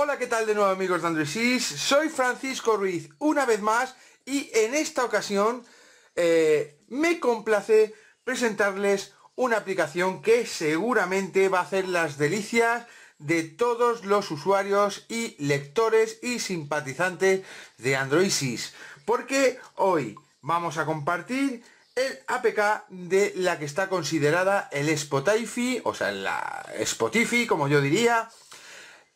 Hola, ¿qué tal de nuevo amigos de Androidis, Soy Francisco Ruiz una vez más y en esta ocasión eh, me complace presentarles una aplicación que seguramente va a hacer las delicias de todos los usuarios y lectores y simpatizantes de Androidis, porque hoy vamos a compartir el APK de la que está considerada el Spotify, o sea, la Spotify, como yo diría,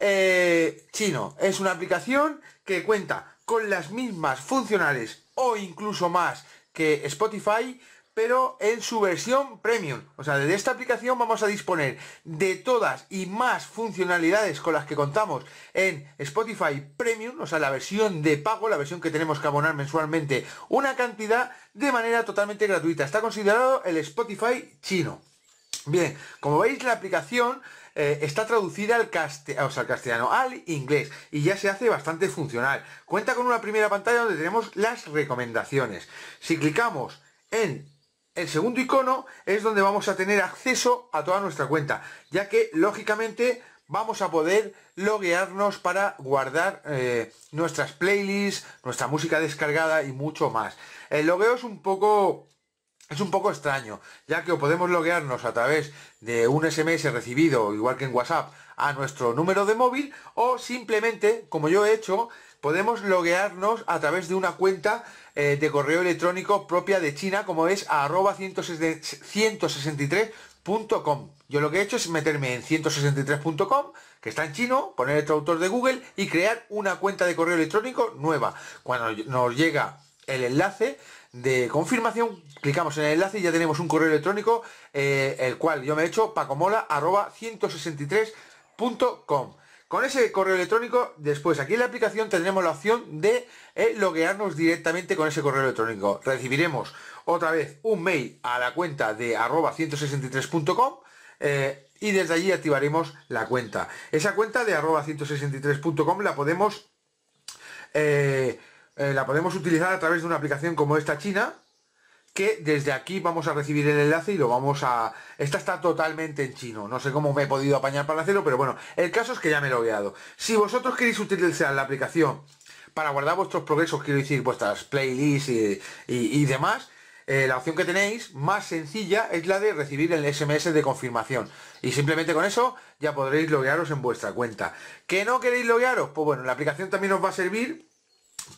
eh, chino. Es una aplicación que cuenta con las mismas funcionales o incluso más que Spotify, pero en su versión premium. O sea, desde esta aplicación vamos a disponer de todas y más funcionalidades con las que contamos en Spotify Premium, o sea, la versión de pago, la versión que tenemos que abonar mensualmente una cantidad de manera totalmente gratuita. Está considerado el Spotify chino. Bien, como veis la aplicación eh, está traducida al, castellano, al inglés, y ya se hace bastante funcional. Cuenta con una primera pantalla donde tenemos las recomendaciones. Si clicamos en el segundo icono, es donde vamos a tener acceso a toda nuestra cuenta, ya que lógicamente vamos a poder loguearnos para guardar eh, nuestras playlists, nuestra música descargada y mucho más. El logueo es un poco es un poco extraño, ya que podemos loguearnos a través de un SMS recibido, igual que en WhatsApp, a nuestro número de móvil, o simplemente, como yo he hecho, podemos loguearnos a través de una cuenta eh, de correo electrónico propia de China, como es arroba 163.com. Yo lo que he hecho es meterme en 163.com, que está en chino, poner el traductor de Google y crear una cuenta de correo electrónico nueva. Cuando nos llega el enlace, de confirmación, clicamos en el enlace y ya tenemos un correo electrónico, eh, el cual yo me he hecho arroba163.com Con ese correo electrónico, después aquí en la aplicación tendremos la opción de eh, loguearnos directamente con ese correo electrónico. Recibiremos otra vez un mail a la cuenta de arroba 163.com eh, y desde allí activaremos la cuenta. Esa cuenta de arroba 163.com la podemos... Eh, la podemos utilizar a través de una aplicación como esta china, que desde aquí vamos a recibir el enlace y lo vamos a... Esta está totalmente en chino, no sé cómo me he podido apañar para hacerlo, pero bueno, el caso es que ya me lo he dado. Si vosotros queréis utilizar la aplicación para guardar vuestros progresos, quiero decir, vuestras playlists y, demás, eh, la opción que tenéis más sencilla es la de recibir el SMS de confirmación. Y simplemente con eso ya podréis loguearos en vuestra cuenta. ¿Que no queréis loguearos? Pues bueno, la aplicación también os va a servir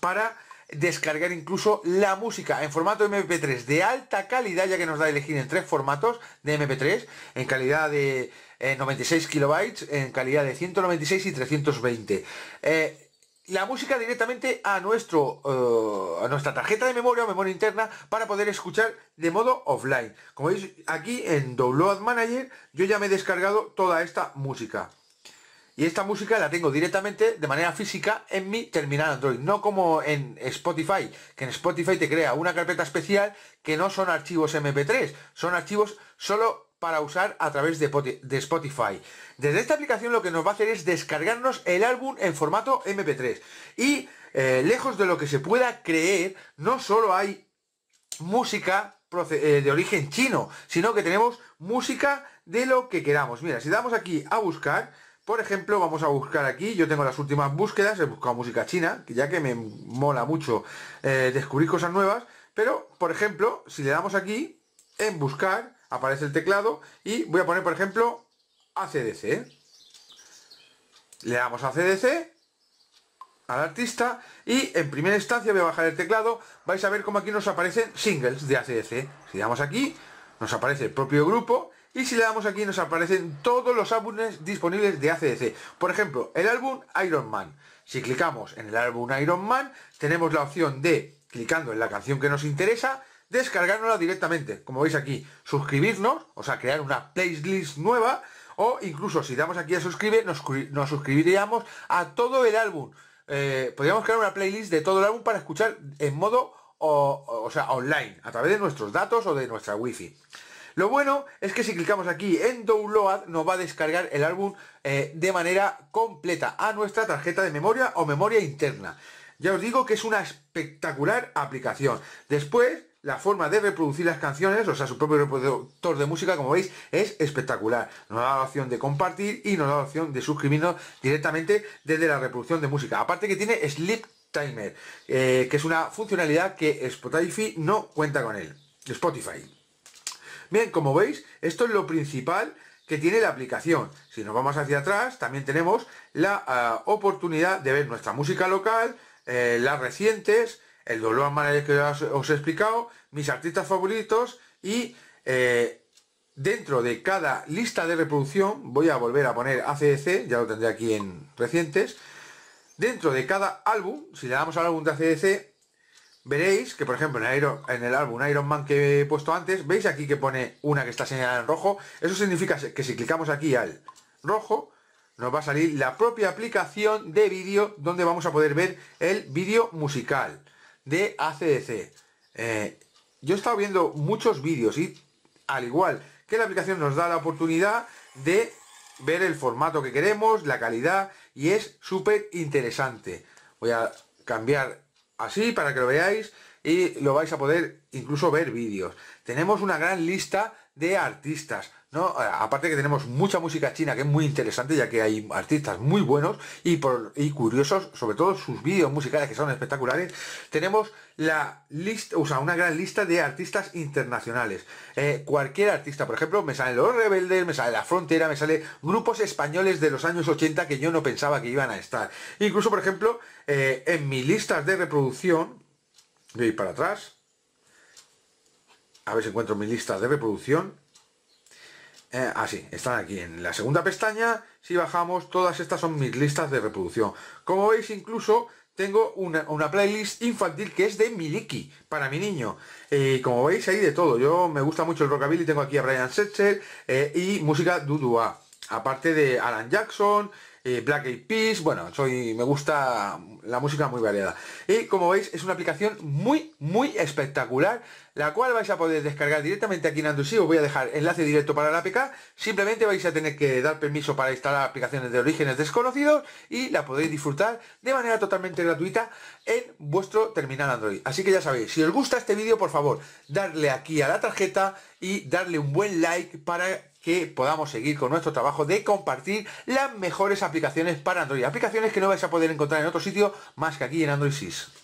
para descargar incluso la música en formato MP3 de alta calidad, ya que nos da elegir en tres formatos de MP3, en calidad de 96 eh, kilobytes, en calidad de 196 y 320. Eh, la música directamente a, nuestro, eh, a nuestra tarjeta de memoria o memoria interna para poder escuchar de modo offline. Como veis aquí en Download Manager yo ya me he descargado toda esta música. Y esta música la tengo directamente de manera física en mi terminal Android, no como en Spotify, que en Spotify te crea una carpeta especial que no son archivos MP3, son archivos solo para usar a través de, Spotify. Desde esta aplicación lo que nos va a hacer es descargarnos el álbum en formato MP3. Y eh, lejos de lo que se pueda creer, no solo hay música eh, de origen chino, sino que tenemos música de lo que queramos. Mira, si damos aquí a buscar, por ejemplo, vamos a buscar aquí, yo tengo las últimas búsquedas, he buscado música china, ya que me mola mucho eh, descubrir cosas nuevas, pero, por ejemplo, si le damos aquí, en buscar, aparece el teclado, y voy a poner, por ejemplo, ACDC. Le damos a ACDC, al artista, y en primera instancia voy a bajar el teclado, vais a ver cómo aquí nos aparecen singles de ACDC. Si le damos aquí, nos aparece el propio grupo, y si le damos aquí nos aparecen todos los álbumes disponibles de ACDC. Por ejemplo, el álbum Iron Man. Si clicamos en el álbum Iron Man, tenemos la opción de, clicando en la canción que nos interesa, descargárnosla directamente. Como veis aquí, suscribirnos, o sea, crear una playlist nueva, o incluso si damos aquí a suscribir, nos, suscribiríamos a todo el álbum. Eh, podríamos crear una playlist de todo el álbum para escuchar en modo o, o sea, online, a través de nuestros datos o de nuestra wifi. Lo bueno es que si clicamos aquí en Download nos va a descargar el álbum eh, de manera completa a nuestra tarjeta de memoria o memoria interna. Ya os digo que es una espectacular aplicación. Después, la forma de reproducir las canciones, o sea, su propio reproductor de música, como veis, es espectacular. Nos da la opción de compartir y nos da la opción de suscribirnos directamente desde la reproducción de música. Aparte que tiene Sleep Timer, eh, que es una funcionalidad que Spotify no cuenta con él. Spotify. Bien, como veis, esto es lo principal que tiene la aplicación. Si nos vamos hacia atrás, también tenemos la ah, oportunidad de ver nuestra música local, eh, las recientes, el dolor manager que os, he explicado, mis artistas favoritos y eh, dentro de cada lista de reproducción, voy a volver a poner ACDC, ya lo tendré aquí en recientes, dentro de cada álbum, si le damos al álbum de ACDC, veréis que por ejemplo en el, álbum Iron Man que he puesto antes, veis aquí que pone una que está señalada en rojo, eso significa que si clicamos aquí al rojo, nos va a salir la propia aplicación de vídeo donde vamos a poder ver el vídeo musical de ACDC. Eh, yo he estado viendo muchos vídeos y al igual que la aplicación nos da la oportunidad de ver el formato que queremos, la calidad y es súper interesante. Voy a cambiar así para que lo veáis y lo vais a poder incluso ver vídeos. Tenemos una gran lista de artistas. Eh, aparte que tenemos mucha música china que es muy interesante, ya que hay artistas muy buenos y, curiosos, sobre todo sus vídeos musicales que son espectaculares. Tenemos la lista, o una gran lista de artistas internacionales. Eh, cualquier artista, por ejemplo, me salen Los Rebeldes, me sale La Frontera, me sale grupos españoles de los años 80 que yo no pensaba que iban a estar. Incluso, por ejemplo, eh, en mis listas de reproducción, voy para atrás, a ver si encuentro mi lista de reproducción, eh, Así, ah, están aquí en la segunda pestaña. Si bajamos, todas estas son mis listas de reproducción. Como veis, incluso tengo una, playlist infantil que es de Miliki, para mi niño. Eh, y como veis, hay de todo. Yo me gusta mucho el rockabilly, tengo aquí a Brian Setzer eh, y música Dudua. Aparte de Alan Jackson, eh, Black Eyed Peas, bueno, soy, me gusta la música muy variada. Y como veis, es una aplicación muy, muy espectacular, la cual vais a poder descargar directamente aquí en Android. os voy a dejar enlace directo para la APK, simplemente vais a tener que dar permiso para instalar aplicaciones de orígenes desconocidos y la podéis disfrutar de manera totalmente gratuita en vuestro terminal Android. Así que ya sabéis, si os gusta este vídeo, por favor, darle aquí a la tarjeta y darle un buen like para que podamos seguir con nuestro trabajo de compartir las mejores aplicaciones para Android. Aplicaciones que no vais a poder encontrar en otro sitio más que aquí en Android 6.